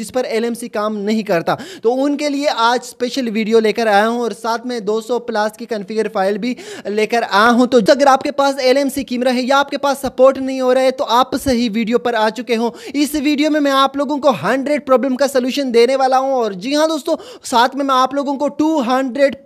जिस पर एल काम नहीं करता तो उनके लिए आज स्पेशल वीडियो लेकर आया हूँ और साथ में 200 प्लस की कन्फिगर फाइल भी लेकर आया हूँ तो अगर आपके पास एल एम कीमरा है या आपके पास सपोर्ट नहीं हो रहा है तो आप सही वीडियो पर आ चुके हो इस वीडियो में मैं आप लोगों को 100 प्रॉब्लम का सोल्यूशन देने वाला हूं और जी हां दोस्तों साथ में मैं आप लोगों को टू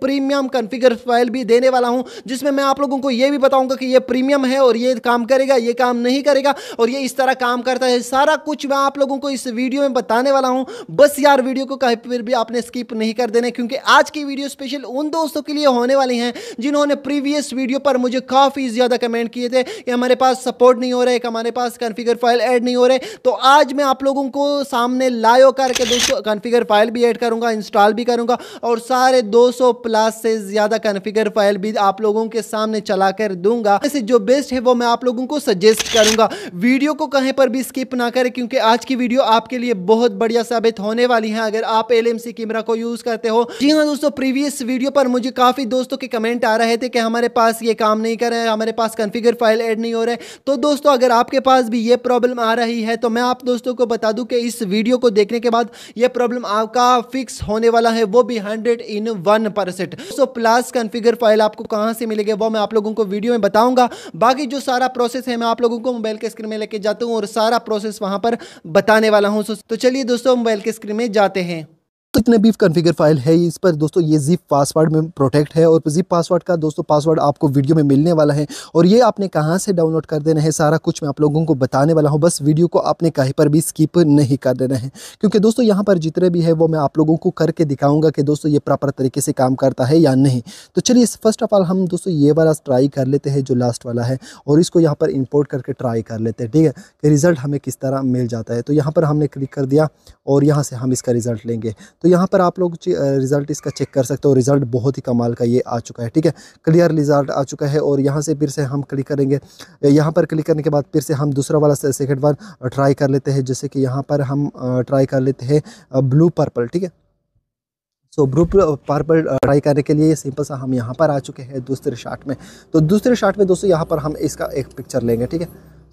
प्रीमियम कन्फिगर फाइल भी देने वाला हूँ जिसमें मैं आप लोगों को यह भी बताऊंगा कि यह प्रीमियम है और ये काम करेगा ये काम नहीं करेगा और ये इस तरह काम करता है सारा कुछ मैं आप लोगों को इस वीडियो में बताने वाला वाला हूं बस यार वीडियो को कहीं पर भी आपने स्किप नहीं कर देना क्योंकि आज की वीडियो स्पेशल उन दोस्तों के लिए होने वाली है जिन्होंने प्रीवियस वीडियो पर मुझे काफ़ी ज़्यादा कमेंट किए थे कि हमारे पास सपोर्ट नहीं हो रहा है हमारे पास कन्फिगर फाइल एड नहीं हो रहे तो आज मैं आप लोगों को सामने लायो करके दोस्तों कन्फिगर फाइल भी एड करूंगा इंस्टॉल भी करूंगा और सारे दो प्लस से ज़्यादा कन्फिगर फाइल भी आप लोगों के सामने चला कर दूंगा ऐसे जो बेस्ट है वो मैं आप लोगों को सजेस्ट करूंगा वीडियो को कहीं पर भी स्किप ना करें क्योंकि आज की वीडियो आपके लिए बहुत बड़ी बढ़िया साबित होने वाली है अगर आप एल कैमरा को यूज करते हो जी हाँ दोस्तों प्रीवियस वीडियो पर मुझे काफी दोस्तों के कमेंट आ रहे थे कि हमारे पास ये काम नहीं कर रहे हैं हमारे पास कन्फिगर फाइल एड नहीं हो रहे तो दोस्तों अगर आपके पास भी ये प्रॉब्लम आ रही है तो मैं आप दोस्तों को बता दूं कि इस वीडियो को देखने के बाद ये प्रॉब्लम आपका फिक्स होने वाला है वो भी hundred in one percent so plus configure file आपको कहाँ से मिलेगी वो मैं आप लोगों को वीडियो में बताऊंगा बाकी जो सारा प्रोसेस है मैं आप लोगों को मोबाइल के स्क्रीन में लेके जाता हूँ और सारा प्रोसेस वहां पर बताने वाला हूँ तो चलिए दोस्तों मोबाइल के स्क्रीन में जाते हैं तो इतने बीफ कॉन्फ़िगर फाइल है इस पर दोस्तों ये जिप पासवर्ड में प्रोटेक्ट है और जिप पासवर्ड का दोस्तों पासवर्ड आपको वीडियो में मिलने वाला है और ये आपने कहाँ से डाउनलोड कर देना है सारा कुछ मैं आप लोगों को बताने वाला हूँ बस वीडियो को आपने कहीं पर भी स्किप नहीं कर देना है क्योंकि दोस्तों यहाँ पर जितने भी है वो मैं आप लोगों को करके दिखाऊंगा कि दोस्तों ये प्रॉपर तरीके से काम करता है या नहीं तो चलिए फर्स्ट ऑफ ऑल हम दोस्तों ये वाला ट्राई कर लेते हैं जो लास्ट वाला है और इसको यहाँ पर इम्पोर्ट करके ट्राई कर लेते हैं ठीक है कि रिज़ल्ट हमें किस तरह मिल जाता है तो यहाँ पर हमने क्लिक कर दिया और यहाँ से हम इसका रिज़ल्ट लेंगे तो यहाँ पर आप लोग रिज़ल्ट इसका चेक कर सकते हो रिज़ल्ट बहुत ही कमाल का ये आ चुका है ठीक है क्लियर रिज़ल्ट आ चुका है और यहाँ से फिर से हम क्लिक करेंगे यहाँ पर क्लिक करने के बाद फिर से हम दूसरा वाला सेकेंड वन ट्राई कर लेते हैं जैसे कि यहाँ पर हम ट्राई कर लेते हैं ब्लू पर्पल ठीक है सो ग्रुप पर्पल ट्राई करने के लिए सिंपल सा हम यहाँ पर आ चुके हैं दूसरे शार्ट में तो दूसरे शार्ट में दोस्तों यहाँ पर हम इसका एक पिक्चर लेंगे ठीक है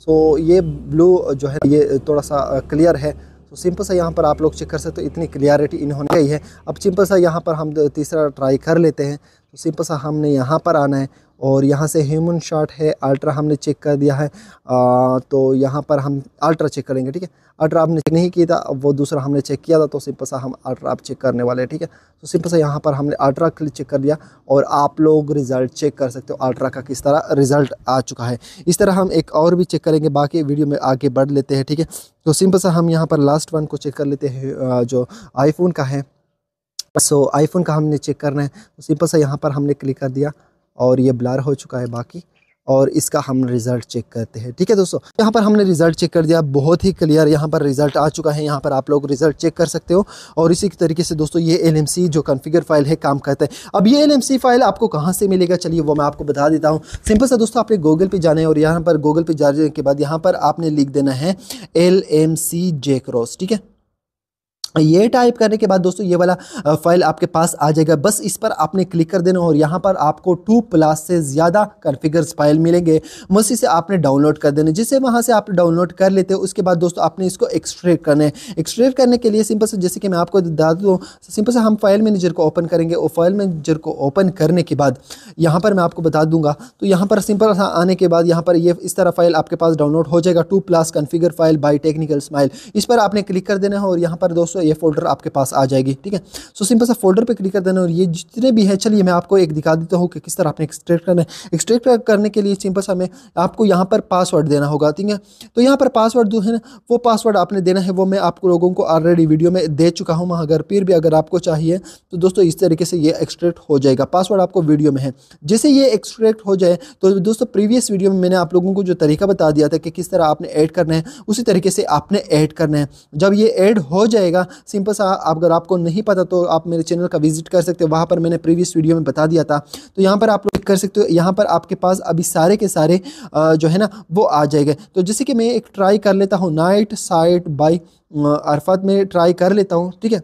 सो ये ब्लू जो है ये थोड़ा सा क्लियर है तो सिंपल सा यहाँ पर आप लोग चेक कर सकते हो इतनी क्लियरिटी इन्होंने ही है अब सिंपल सा यहाँ पर हम तीसरा ट्राई कर लेते हैं तो सिंपल सा हमने यहाँ पर आना है और यहाँ से ह्यूमन शॉट है अल्ट्रा हमने चेक कर दिया है आ, तो यहाँ पर हम अल्ट्रा चेक करेंगे ठीक है अल्ट्रा आपने चेक नहीं किया था वो दूसरा हमने चेक किया था तो सिंपल सा हम अल्ट्रा आप चेक करने वाले हैं ठीक है तो सिंपल सा यहाँ पर हमने अल्ट्रा क्लिक चेक कर दिया और आप लोग रिज़ल्ट चेक कर सकते हो अल्ट्रा का किस तरह रिज़ल्ट आ चुका है इस तरह हम एक और भी चेक करेंगे बाकी वीडियो में आगे बढ़ लेते हैं ठीक है तो सिंपल सा हम यहाँ पर लास्ट वन को चेक कर लेते हैं जो आईफोन का है सो आईफोन का हमने चेक करना है सिंपल तो सा यहाँ पर हमने क्लिक कर दिया और ये ब्लर हो चुका है बाकी और इसका हम रिज़ल्ट चेक करते हैं ठीक है दोस्तों यहाँ पर हमने रिज़ल्ट चेक कर दिया बहुत ही क्लियर यहाँ पर रिज़ल्ट आ चुका है यहाँ पर आप लोग रिज़ल्ट चेक कर सकते हो और इसी तरीके से दोस्तों ये एल जो कन्फिगर फाइल है काम करता है अब ये एल फाइल आपको कहाँ से मिलेगा चलिए वो मैं आपको बता देता हूँ सिंपल सा दोस्तों आपने गूगल पर जाना है और यहाँ पर गूगल पर जाने के बाद यहाँ पर आपने लिख देना है एल एम ठीक है ये टाइप करने के बाद दोस्तों ये वाला फाइल आपके पास आ जाएगा बस इस पर आपने क्लिक कर देना और यहाँ पर आपको टू प्लस से ज़्यादा कन्फिगर्स फाइल मिलेंगे बस से आपने डाउनलोड कर देना जिसे वहाँ से आप डाउनलोड कर लेते हो उसके बाद दोस्तों आपने इसको एक्सट्रेट करना है एक्सट्रेट करने के लिए सिंपल से जैसे कि मैं आपको बता दूँ सिंपल से हम फाइल मैनेजर को ओपन करेंगे और फाइल मैनेजर को ओपन करने के बाद यहाँ पर मैं आपको बता दूंगा तो यहाँ पर सिंपल आने के बाद यहाँ पर ये इस तरह फाइल आपके पास डाउनलोड हो जाएगा two plus configure file by technical smile इस पर आपने क्लिक कर देना है और यहाँ पर दोस्तों ये फोल्डर आपके पास आ जाएगी ठीक है सो सिंपल सा फोल्डर पर क्लिक कर देना और ये जितने भी है चलिए मैं आपको एक दिखा देता हूँ कि किस तरह आपने एक्सट्रैक्ट करना है एक्सट्रैक्ट करने के लिए सिंपल सा मैं आपको यहाँ पर पासवर्ड देना होगा ठीक है तो यहाँ पर पासवर्ड जो है ना वो पासवर्ड आपने देना है वो मैं आपको लोगों को ऑलरेडी वीडियो में दे चुका हूँ अगर फिर भी अगर आपको चाहिए तो दोस्तों इस तरीके से ये एक्सट्रैक्ट हो जाएगा पासवर्ड आपको वीडियो में है जैसे ये एक्सट्रैक्ट हो जाए तो दोस्तों प्रीवियस वीडियो में मैंने आप लोगों को जो तरीका बता दिया था कि किस तरह आपने ऐड करना है उसी तरीके से आपने ऐड करना है जब ये ऐड हो जाएगा सिंपल सा आप अगर आपको नहीं पता तो आप मेरे चैनल का विजिट कर सकते हो वहाँ पर मैंने प्रीवियस वीडियो में बता दिया था तो यहाँ पर आप लोग कर सकते हो यहाँ पर आपके पास अभी सारे के सारे जो है ना वो आ जाएगा तो जैसे कि मैं एक ट्राई कर लेता हूँ नाइट साइट बाई अरफात में ट्राई कर लेता हूँ ठीक है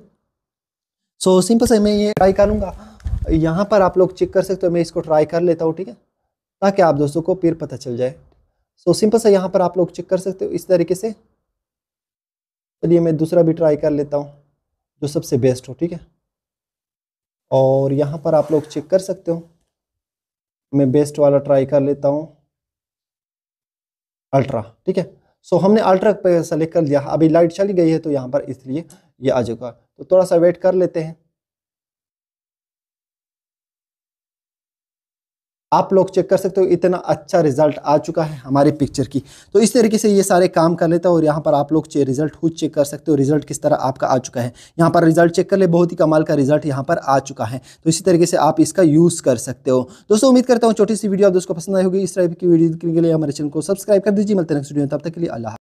सो सिंपल सा मैं ये ट्राई करूँगा यहाँ पर आप लोग चेक कर सकते हो मैं इसको ट्राई कर लेता हूँ ठीक है ताकि आप दोस्तों को फिर पता चल जाए सो सिंपल सा यहाँ पर आप लोग चेक कर सकते हो इस तरीके से चलिए मैं दूसरा भी ट्राई कर लेता हूँ जो सबसे बेस्ट हो ठीक है और यहाँ पर आप लोग चेक कर सकते हो मैं बेस्ट वाला ट्राई कर लेता हूँ अल्ट्रा ठीक है सो हमने अल्ट्रा पे सेलेक्ट कर लिया अभी लाइट चली गई है तो यहाँ पर इसलिए ये यह आ जाएगा तो थोड़ा सा वेट कर लेते हैं आप लोग चेक कर सकते हो इतना अच्छा रिजल्ट आ चुका है हमारी पिक्चर की तो इस तरीके से ये सारे काम कर लेता है और यहाँ पर आप लोग रिजल्ट खुद चेक कर सकते हो रिजल्ट किस तरह आपका आ चुका है यहाँ पर रिजल्ट चेक कर ले बहुत ही कमाल का रिजल्ट यहाँ पर आ चुका है तो इसी तरीके से आप इसका यूज़ कर सकते हो दोस्तों उम्मीद करता हूँ छोटी सी वीडियो आप दोस्तों पसंद आई होगी इस टाइप की वीडियो के लिए हमारे चैनल को सब्सक्राइब कर दीजिए मिलते नेक्स्ट वीडियो तब तक के लिए अल्लाह